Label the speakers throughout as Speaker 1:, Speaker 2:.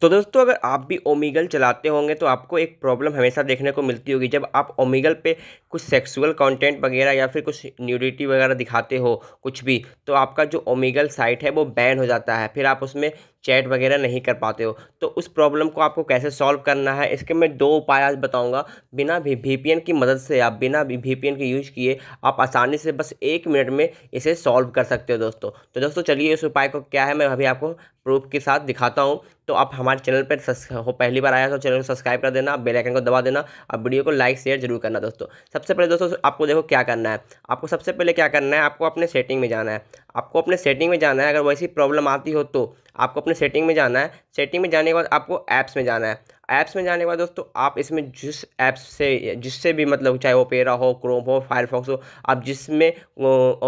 Speaker 1: तो दोस्तों अगर आप भी ओमीगल चलाते होंगे तो आपको एक प्रॉब्लम हमेशा देखने को मिलती होगी जब आप ओमीगल पे कुछ सेक्सुअल कंटेंट वगैरह या फिर कुछ न्यूडिटी वगैरह दिखाते हो कुछ भी तो आपका जो ओमिगल साइट है वो बैन हो जाता है फिर आप उसमें चैट वगैरह नहीं कर पाते हो तो उस प्रॉब्लम को आपको कैसे सॉल्व करना है इसके मैं दो उपाय आज बताऊंगा बिना भी एन की मदद से आप बिना भी एन के यूज किए आप आसानी से बस एक मिनट में इसे सॉल्व कर सकते हो दोस्तों तो दोस्तों चलिए इस उपाय को क्या है मैं अभी आपको प्रूफ के साथ दिखाता हूँ तो आप हमारे चैनल पर हो पहली बार आया तो चैनल को सब्सक्राइब कर देना बेल आइकन को दबा देना और वीडियो को लाइक शेयर जरूर करना दोस्तों सबसे पहले दोस्तों आपको देखो क्या करना है आपको सबसे पहले क्या करना है आपको अपने सेटिंग में जाना है आपको अपने सेटिंग में जाना है अगर वैसी प्रॉब्लम आती हो तो आपको अपने सेटिंग में जाना है सेटिंग में जाने के बाद आपको ऐप्स में जाना है ऐप्स में जाने के बाद दोस्तों आप इसमें जिस ऐप्स से जिससे भी मतलब चाहे ओपेरा हो क्रोम हो फायरफॉक्स हो आप जिसमें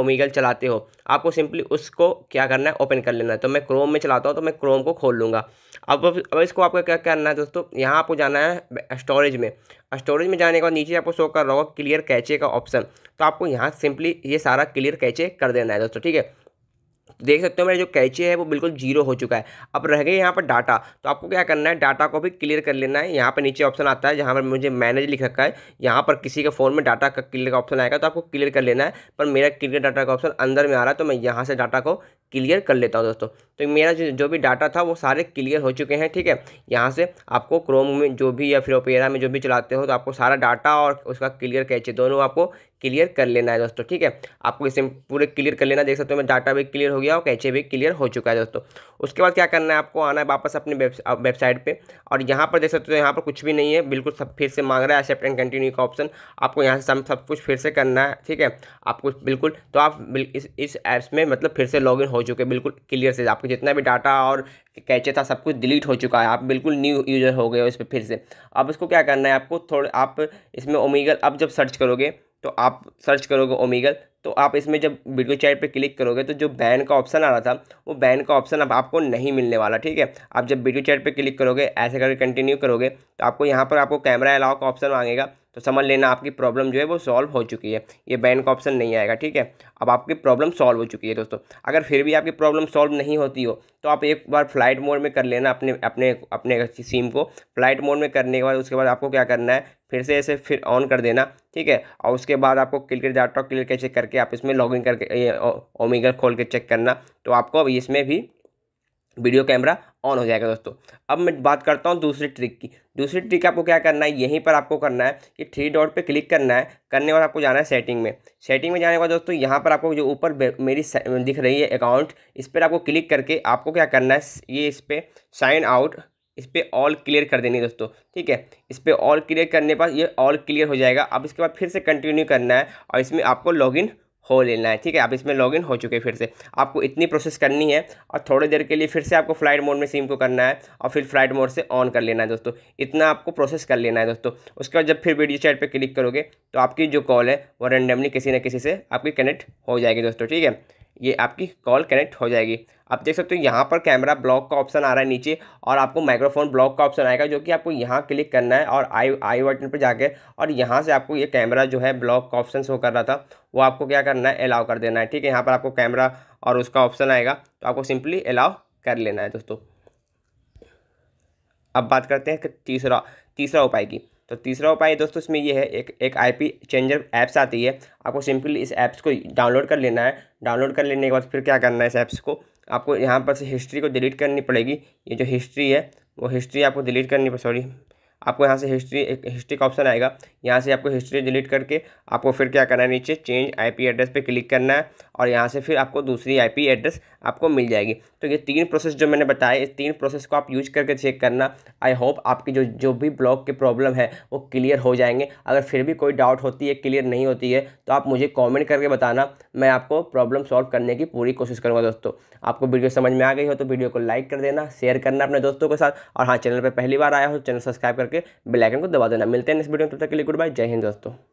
Speaker 1: ओमिगल चलाते हो आपको सिंपली उसको क्या करना है ओपन कर लेना है तो मैं क्रोम में चलाता हूँ तो मैं क्रोम को खोल लूँगा अब अब इसको आपको क्या करना है दोस्तों यहाँ आपको जाना है स्टोरेज में स्टोरेज में जाने के बाद नीचे आपको शो कर रहा होगा क्लियर कैचे का ऑप्शन तो आपको यहाँ सिंपली ये सारा क्लियर कैचे कर देना है दोस्तों ठीक है देख सकते हो मेरा जो कैची है वो बिल्कुल जीरो हो चुका है अब रह गए यहाँ पर डाटा तो आपको क्या करना है डाटा को भी क्लियर कर लेना है यहाँ पर नीचे ऑप्शन आता है जहाँ पर मुझे मैनेज लिख रखा है यहाँ पर किसी के फ़ोन में डाटा का क्लियर का ऑप्शन आएगा तो आपको क्लियर कर लेना है पर मेरा क्लियर डाटा का ऑप्शन अंदर में आ रहा है तो मैं यहाँ से डाटा को क्लियर कर लेता हूँ दोस्तों तो मेरा जो जो भी डाटा था वो सारे क्लियर हो चुके हैं ठीक है यहाँ से आपको क्रोम में जो भी या फिर ओपेरा में जो भी चलाते हो तो आपको सारा डाटा और उसका क्लियर कैचे दोनों आपको क्लियर कर लेना है दोस्तों ठीक है आपको इसे पूरे क्लियर कर लेना देख सकते हो मैं डाटा भी क्लियर हो गया और कैचे भी क्लियर हो चुका है दोस्तों उसके बाद क्या करना है आपको आना है वापस अपने वेबसाइट पे और यहाँ पर देख सकते हो यहाँ पर कुछ भी नहीं है बिल्कुल सब फिर से मांग रहा है एक्सेप्ट एंड कंटिन्यू का ऑप्शन आपको यहाँ से सब सब कुछ फिर से करना है ठीक है आपको बिल्कुल तो आप इस इस ऐप्स में मतलब फिर से लॉग हो चुके बिल्कुल क्लियर से आपको जितना भी डाटा और कैचे था सब कुछ डिलीट हो चुका है आप बिल्कुल न्यू यूज़र हो गए हो इस पर फिर से अब इसको क्या करना है आपको थोड़ा आप इसमें ओमीगल अब जब सर्च करोगे तो आप सर्च करोगे ओमीगल तो आप इसमें जब वीडियो चैट पे क्लिक करोगे तो जो बैन का ऑप्शन आ रहा था वो बैन का ऑप्शन अब आपको नहीं मिलने वाला ठीक है आप जब वीडियो चैट पे क्लिक करोगे ऐसे करके कंटिन्यू करोगे तो आपको यहाँ पर आपको कैमरा अलाउ का ऑप्शन मांगेगा तो समझ लेना आपकी प्रॉब्लम जो है वो सॉल्व हो चुकी है ये बैन का ऑप्शन नहीं आएगा ठीक है अब आपकी प्रॉब्लम सॉल्व हो चुकी है दोस्तों अगर फिर भी आपकी प्रॉब्लम सॉल्व नहीं होती हो तो आप एक बार फ्लाइट मोड में कर लेना अपने अपने अपने सिम को फ्लाइट मोड में करने के बाद उसके बाद आपको क्या करना है फिर से ऐसे फिर ऑन कर देना ठीक है और उसके बाद आपको क्लिक डाटा क्लियर कैसे करके आप इसमें लॉगिन करके ओमेगा खोल के चेक करना तो आपको अब इसमें भी वीडियो कैमरा ऑन हो जाएगा दोस्तों अब मैं बात करता हूँ दूसरी ट्रिक की दूसरी ट्रिक आपको क्या करना है यहीं पर आपको करना है कि थ्री डॉट पे क्लिक करना है करने बाद आपको जाना है सेटिंग में सेटिंग में जाने के बाद दोस्तों यहाँ पर आपको जो ऊपर मेरी दिख रही है अकाउंट इस पर आपको क्लिक करके आपको क्या करना है ये इस पर साइन आउट इस पर ऑल क्लियर कर देनी है दोस्तों ठीक है इस पर ऑल क्लियर करने पर ये ऑल क्लियर हो जाएगा अब इसके बाद फिर से कंटिन्यू करना है और इसमें आपको लॉगिन हो लेना है ठीक है आप इसमें लॉगिन हो चुके फिर से आपको इतनी प्रोसेस करनी है और थोड़ी देर के लिए फिर से आपको फ्लाइट मोड में सिम को करना है और फिर फ्लाइट मोड से ऑन कर लेना है दोस्तों इतना आपको प्रोसेस कर लेना है दोस्तों उसके बाद जब फिर वीडियो चैट पर क्लिक करोगे तो आपकी जो कॉल है वो रेंडमली किसी न किसी से आपकी कनेक्ट हो जाएगी दोस्तों ठीक है ये आपकी कॉल कनेक्ट हो जाएगी आप देख सकते हो यहाँ पर कैमरा ब्लॉक का ऑप्शन आ रहा है नीचे और आपको माइक्रोफोन ब्लॉक का ऑप्शन आएगा जो कि आपको यहाँ क्लिक करना है और आई आई बटन पर जाके और यहाँ से आपको ये कैमरा जो है ब्लॉक का ऑप्शन शो कर रहा था वो आपको क्या करना है अलाउ कर देना है ठीक है यहाँ पर आपको कैमरा और उसका ऑप्शन आएगा तो आपको सिंपली अलाउ कर लेना है दोस्तों अब बात करते हैं तीसरा तीसरा उपाय की तो तीसरा उपाय दोस्तों इसमें यह है एक एक आईपी चेंजर ऐप्स आती है आपको सिंपली इस ऐप्स को डाउनलोड कर लेना है डाउनलोड कर लेने के बाद फिर क्या करना है इस ऐप्स को आपको यहाँ पर से हिस्ट्री को डिलीट करनी पड़ेगी ये जो हिस्ट्री है वो हिस्ट्री आपको डिलीट करनी सॉरी आपको यहाँ से हिस्ट्री एक हिस्ट्री का ऑप्शन आएगा यहाँ से आपको हिस्ट्री डिलीट करके आपको फिर क्या करना है नीचे चेंज आईपी एड्रेस पे क्लिक करना है और यहाँ से फिर आपको दूसरी आईपी एड्रेस आपको मिल जाएगी तो ये तीन प्रोसेस जो मैंने बताया इस तीन प्रोसेस को आप यूज करके चेक करना आई होप आपकी जो जो भी ब्लॉग की प्रॉब्लम है वो क्लियर हो जाएंगे अगर फिर भी कोई डाउट होती है क्लियर नहीं होती है तो आप मुझे कॉमेंट करके बताना मैं आपको प्रॉब्लम सॉल्व करने की पूरी कोशिश करूँगा दोस्तों आपको वीडियो समझ में आ गई हो तो वीडियो को लाइक कर देना शेयर करना अपने दोस्तों के साथ और हाँ चैनल पर पहली बार आया हो तो चैनल सब्सक्राइब कर करके बेलाइकन को दबा देना मिलते हैं इस वीडियो में तब तक के लिए गुड बाय जय हिंद दोस्तों